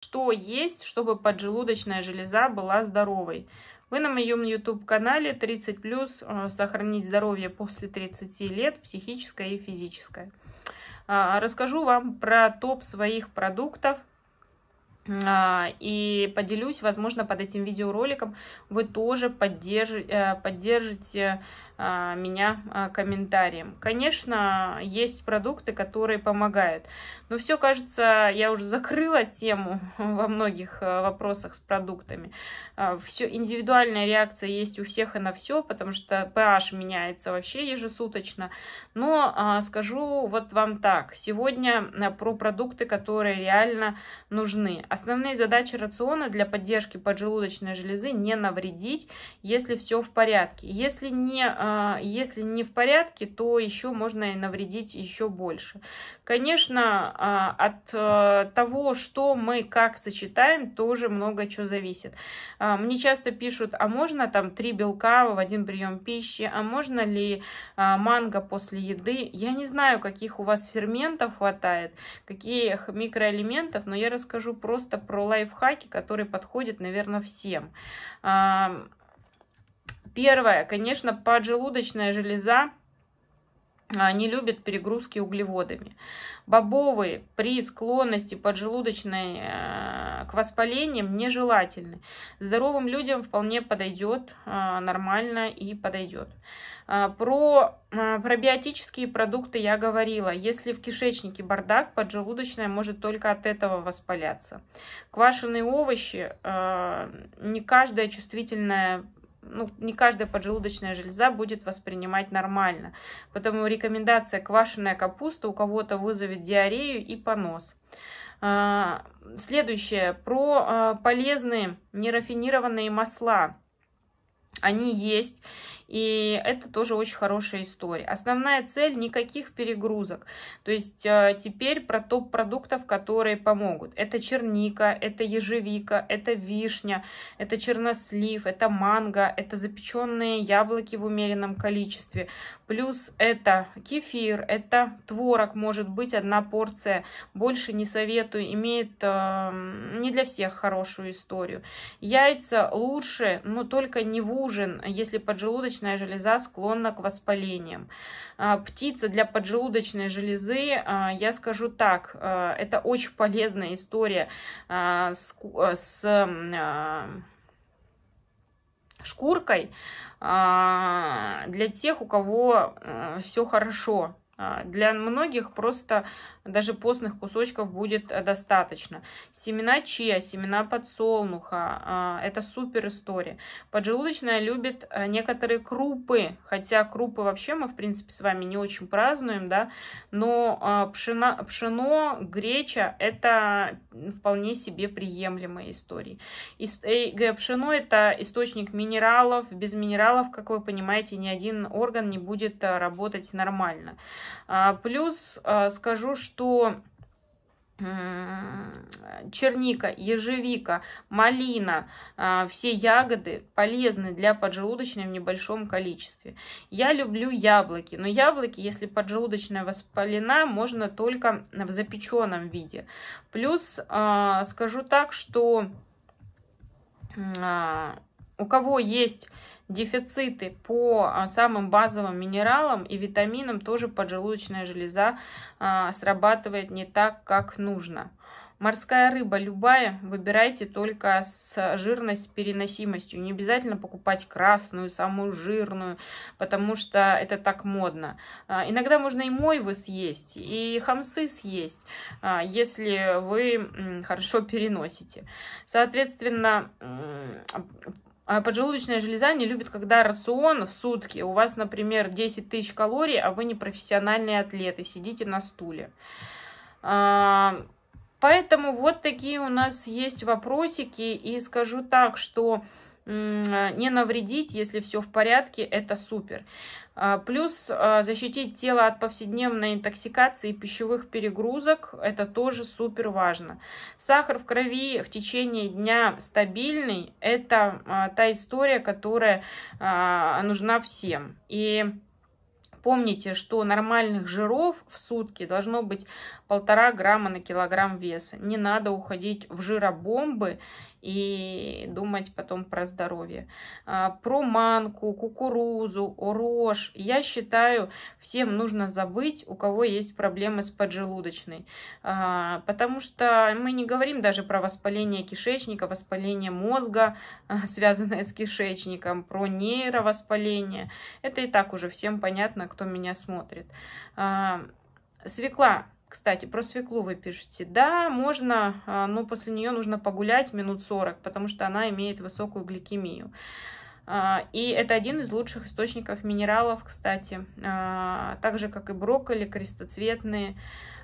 Что есть, чтобы поджелудочная железа была здоровой? Вы на моем YouTube-канале 30+, сохранить здоровье после 30 лет, психическое и физическое. А, расскажу вам про топ своих продуктов, а, и поделюсь, возможно, под этим видеороликом вы тоже поддерж... Э, поддержите а, меня а, комментарием. Конечно, есть продукты, которые помогают. Но все, кажется, я уже закрыла тему во многих э, вопросах с продуктами. А, все, индивидуальная реакция есть у всех и на все, потому что pH меняется вообще ежесуточно. Но скажу вот вам так. Сегодня э, про продукты, которые реально нужны. Основные задачи рациона для поддержки поджелудочной железы не навредить, если все в порядке. Если не э, а, если не в порядке, то еще можно и навредить еще больше. Конечно, а, от э, того, что мы как сочетаем, тоже много чего зависит. А, мне часто пишут, а можно там три белка в один прием пищи, а можно ли манго после еды? Я не знаю, каких у вас ферментов хватает, каких микроэлементов, но я расскажу просто про лайфхаки, которые подходят, наверное, всем. Первое, конечно, поджелудочная железа а, не любит перегрузки углеводами. Бобовые при склонности поджелудочной э, к воспалениям нежелательны. Здоровым людям вполне подойдет, а, нормально и подойдет. А, про пробиотические продукты я говорила. Если в кишечнике бардак, поджелудочная может только от этого воспаляться. Квашеные овощи, не каждая чувствительная ну, не каждая поджелудочная железа будет воспринимать нормально. Поэтому рекомендация квашеная капуста у кого-то вызовет диарею и понос. А, следующее, про а, полезные нерафинированные масла. Они есть. И это тоже очень хорошая история. Основная цель – никаких перегрузок. То есть э, теперь про топ продуктов, которые помогут. Это черника, это ежевика, это вишня, это чернослив, это манго, это запеченные яблоки в умеренном количестве. Плюс это кефир, это творог, может быть, одна порция. Больше не советую, имеет э, не для всех хорошую историю. Яйца лучше, но только не в ужин, если поджелудочный поджелудочная железа склонна к воспалениям. А, птица для поджелудочной железы, а, я скажу так, а, это очень полезная история с, с шкуркой для тех, у кого э, все хорошо. Для многих просто даже постных кусочков будет э, достаточно. Семена чиа, семена подсолнуха, а, это супер история. Поджелудочная любит э, некоторые крупы, хотя крупы вообще мы, в принципе, с вами не очень празднуем, да, но а, пшено, пшено греча – это вполне себе приемлемые истории. И э, Пшено – это источник минералов, без минералов, как вы понимаете, ни один орган не будет работать нормально. А, плюс скажу, что что черника, ежевика, малина, а, все ягоды полезны для поджелудочной в небольшом количестве. Я люблю яблоки, но яблоки, если поджелудочная воспалена, можно только в запеченном виде. Плюс а, скажу так, что а, у кого есть дефициты по а, самым базовым минералам и витаминам, тоже поджелудочная железа а, срабатывает не так, как нужно. Морская рыба любая, выбирайте только с жирностью, переносимостью. Не обязательно покупать красную, самую жирную, потому что это так модно. А, иногда можно и мойвы съесть, и хамсы съесть, если вы хорошо переносите. Соответственно, а, поджелудочная железа не любит, когда рацион в сутки у вас, например, 10 тысяч калорий, а вы не профессиональные атлеты, сидите на стуле. А, поэтому вот такие у нас есть вопросики. И скажу так, что не навредить, если все в порядке, это супер. А, плюс а, защитить тело от повседневной интоксикации и пищевых перегрузок. Это тоже супер важно. Сахар в крови в течение дня стабильный. Это а, та история, которая нужна всем. И помните, что нормальных жиров в сутки должно быть полтора грамма на килограмм веса. Не надо уходить в жиробомбы и думать потом про здоровье. А, про манку, кукурузу, рожь. Я считаю, всем нужно забыть, у кого есть проблемы с поджелудочной. А, потому что мы не говорим даже про воспаление кишечника, воспаление мозга, а, связанное с кишечником, про нейровоспаление. Это и так уже всем понятно, кто меня смотрит. Свекла кстати, про свеклу вы пишете. Да, можно, а, но после нее нужно погулять минут 40, потому что она имеет высокую гликемию. А, и это один из лучших источников минералов, кстати, а, так же, как и брокколи, крестоцветные.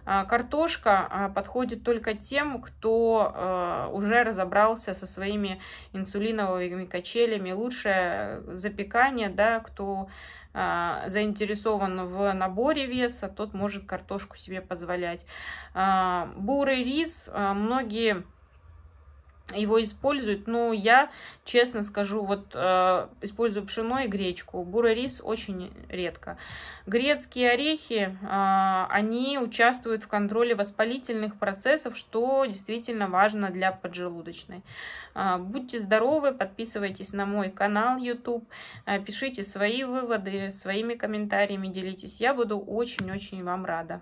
А, картошка а, подходит только тем, кто а, уже разобрался со своими инсулиновыми качелями. Лучшее запекание, да, кто заинтересован в наборе веса, тот может картошку себе позволять. Бурый рис многие его используют. но ну, я, честно скажу, вот э, использую пшено и гречку. Бурый рис очень редко. Грецкие орехи, э, они участвуют в контроле воспалительных процессов, что действительно важно для поджелудочной. Э, будьте здоровы, подписывайтесь на мой канал YouTube, э, пишите свои выводы, своими комментариями делитесь. Я буду очень-очень вам рада.